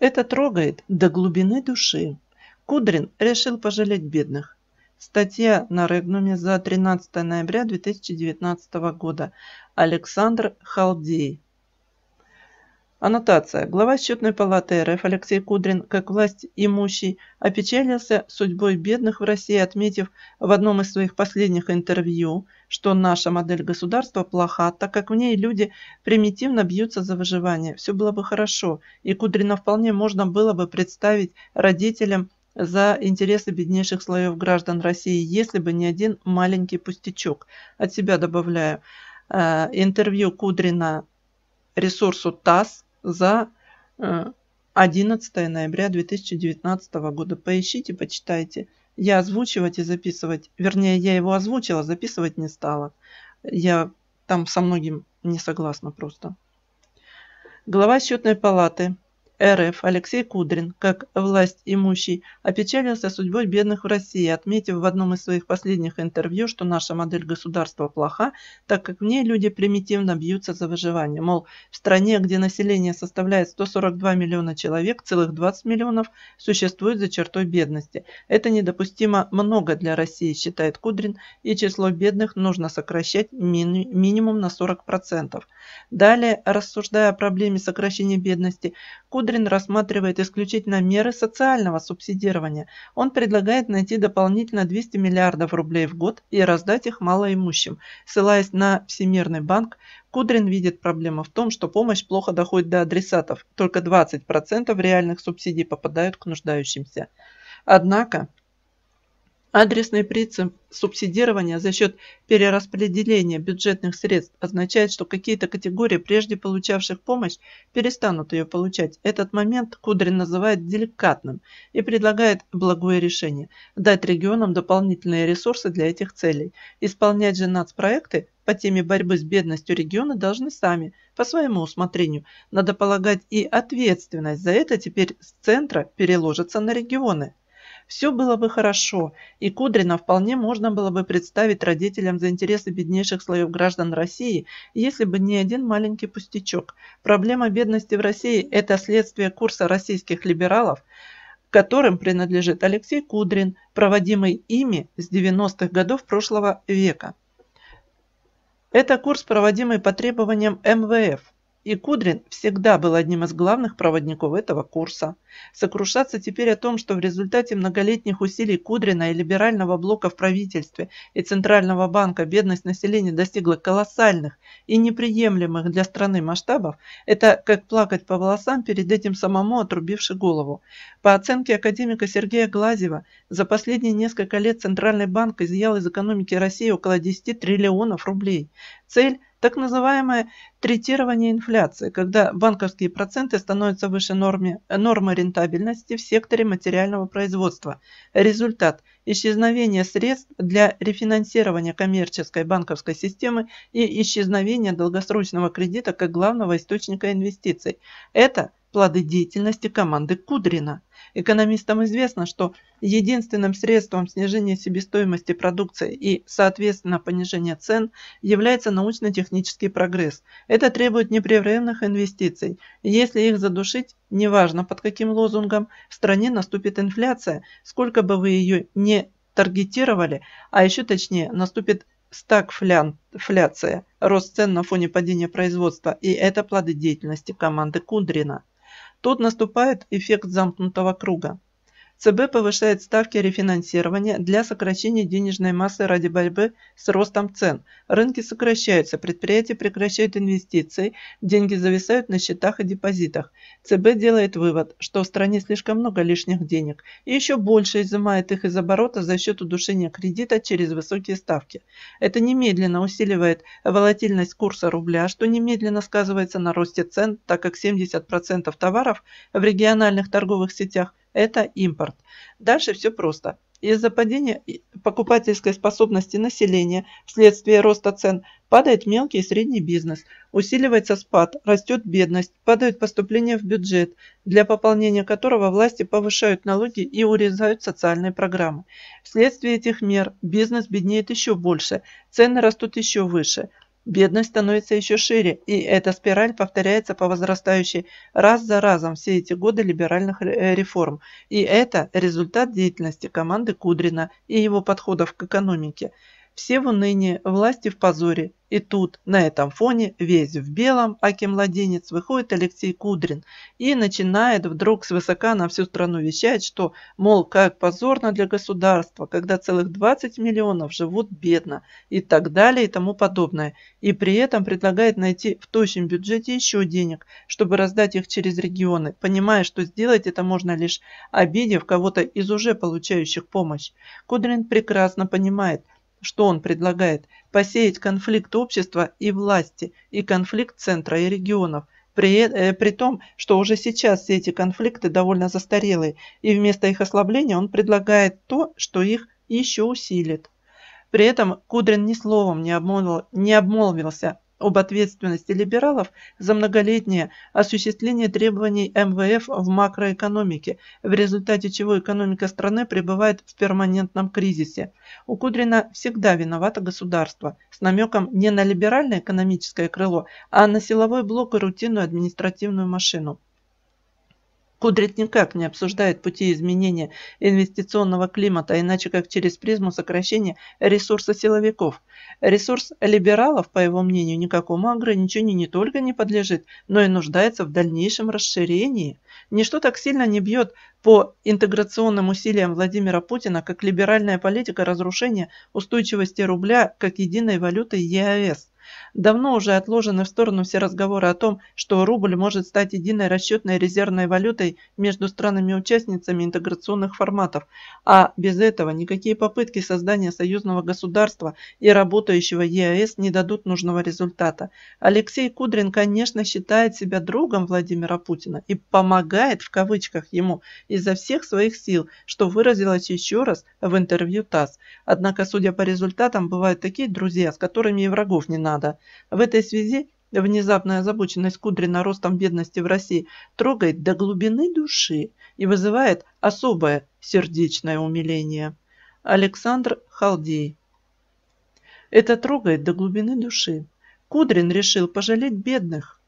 Это трогает до глубины души. Кудрин решил пожалеть бедных. Статья на Регнуме за 13 ноября 2019 года. Александр Халдей. Аннотация. Глава счетной палаты РФ Алексей Кудрин, как власть имущий, опечалился судьбой бедных в России, отметив в одном из своих последних интервью, что наша модель государства плоха, так как в ней люди примитивно бьются за выживание. Все было бы хорошо, и Кудрина вполне можно было бы представить родителям за интересы беднейших слоев граждан России, если бы не один маленький пустячок. От себя добавляю. Э, интервью Кудрина ресурсу ТАСС за 11 э, ноября 2019 года. Поищите, почитайте. Я озвучивать и записывать, вернее, я его озвучила, записывать не стала. Я там со многим не согласна просто. Глава счетной палаты РФ Алексей Кудрин, как власть имущий, опечалился судьбой бедных в России, отметив в одном из своих последних интервью, что наша модель государства плоха, так как в ней люди примитивно бьются за выживание. Мол, в стране, где население составляет 142 миллиона человек, целых 20 миллионов существует за чертой бедности. Это недопустимо много для России, считает Кудрин, и число бедных нужно сокращать мини минимум на 40%. Далее, рассуждая о проблеме сокращения бедности, Кудрин Кудрин рассматривает исключительно меры социального субсидирования. Он предлагает найти дополнительно 200 миллиардов рублей в год и раздать их малоимущим. Ссылаясь на Всемирный банк, Кудрин видит проблему в том, что помощь плохо доходит до адресатов. Только 20% реальных субсидий попадают к нуждающимся. Однако, Адресный принцип субсидирования за счет перераспределения бюджетных средств означает, что какие-то категории, прежде получавших помощь, перестанут ее получать. Этот момент Кудрин называет деликатным и предлагает благое решение – дать регионам дополнительные ресурсы для этих целей. Исполнять же нацпроекты по теме борьбы с бедностью регионы должны сами, по своему усмотрению. Надо полагать, и ответственность за это теперь с центра переложится на регионы. Все было бы хорошо, и Кудрина вполне можно было бы представить родителям за интересы беднейших слоев граждан России, если бы не один маленький пустячок. Проблема бедности в России – это следствие курса российских либералов, которым принадлежит Алексей Кудрин, проводимый ими с 90-х годов прошлого века. Это курс, проводимый по требованиям МВФ, и Кудрин всегда был одним из главных проводников этого курса – Сокрушаться теперь о том, что в результате многолетних усилий Кудрина и либерального блока в правительстве и Центрального банка бедность населения достигла колоссальных и неприемлемых для страны масштабов, это как плакать по волосам перед этим самому отрубивши голову. По оценке академика Сергея Глазева, за последние несколько лет Центральный банк изъял из экономики России около 10 триллионов рублей. Цель – так называемое третирование инфляции, когда банковские проценты становятся выше нормы, нормы рентабельности в секторе материального производства. Результат – исчезновение средств для рефинансирования коммерческой банковской системы и исчезновение долгосрочного кредита как главного источника инвестиций. Это плоды деятельности команды Кудрина. Экономистам известно, что единственным средством снижения себестоимости продукции и, соответственно, понижения цен является научно-технический прогресс. Это требует непрерывных инвестиций. Если их задушить, неважно под каким лозунгом, в стране наступит инфляция, сколько бы вы ее не таргетировали, а еще точнее наступит стагфляция, рост цен на фоне падения производства, и это плоды деятельности команды Кудрина. Тут наступает эффект замкнутого круга. ЦБ повышает ставки рефинансирования для сокращения денежной массы ради борьбы с ростом цен. Рынки сокращаются, предприятия прекращают инвестиции, деньги зависают на счетах и депозитах. ЦБ делает вывод, что в стране слишком много лишних денег и еще больше изымает их из оборота за счет удушения кредита через высокие ставки. Это немедленно усиливает волатильность курса рубля, что немедленно сказывается на росте цен, так как 70% товаров в региональных торговых сетях это импорт. Дальше все просто. Из-за падения покупательской способности населения вследствие роста цен падает мелкий и средний бизнес, усиливается спад, растет бедность, падают поступления в бюджет, для пополнения которого власти повышают налоги и урезают социальные программы. Вследствие этих мер бизнес беднеет еще больше, цены растут еще выше – Бедность становится еще шире, и эта спираль повторяется по возрастающей раз за разом все эти годы либеральных э, реформ. И это результат деятельности команды Кудрина и его подходов к экономике все в унынии, власти в позоре. И тут, на этом фоне, весь в белом, аки младенец, выходит Алексей Кудрин и начинает вдруг свысока на всю страну вещать, что, мол, как позорно для государства, когда целых 20 миллионов живут бедно и так далее и тому подобное. И при этом предлагает найти в тощем бюджете еще денег, чтобы раздать их через регионы, понимая, что сделать это можно лишь обидев кого-то из уже получающих помощь. Кудрин прекрасно понимает – что он предлагает? Посеять конфликт общества и власти, и конфликт центра и регионов – при, э, при том, что уже сейчас все эти конфликты довольно застарелые, и вместо их ослабления он предлагает то, что их еще усилит. При этом Кудрин ни словом не, обмолвил, не обмолвился об ответственности либералов за многолетнее осуществление требований МВФ в макроэкономике, в результате чего экономика страны пребывает в перманентном кризисе. У Кудрина всегда виновато государство, с намеком не на либеральное экономическое крыло, а на силовой блок и рутинную административную машину. Кудрит никак не обсуждает пути изменения инвестиционного климата, а иначе как через призму сокращения ресурса силовиков. Ресурс либералов, по его мнению, никакому ограничению не только не подлежит, но и нуждается в дальнейшем расширении. Ничто так сильно не бьет по интеграционным усилиям Владимира Путина, как либеральная политика разрушения устойчивости рубля как единой валюты ЕАЭС. Давно уже отложены в сторону все разговоры о том, что рубль может стать единой расчетной резервной валютой между странами-участницами интеграционных форматов, а без этого никакие попытки создания союзного государства и работающего ЕАС не дадут нужного результата. Алексей Кудрин, конечно, считает себя другом Владимира Путина и «помогает» в кавычках ему изо всех своих сил, что выразилось еще раз в интервью ТАСС. Однако, судя по результатам, бывают такие друзья, с которыми и врагов не надо надо. В этой связи внезапная озабоченность Кудрина ростом бедности в России трогает до глубины души и вызывает особое сердечное умиление. Александр Халдей. Это трогает до глубины души. Кудрин решил пожалеть бедных.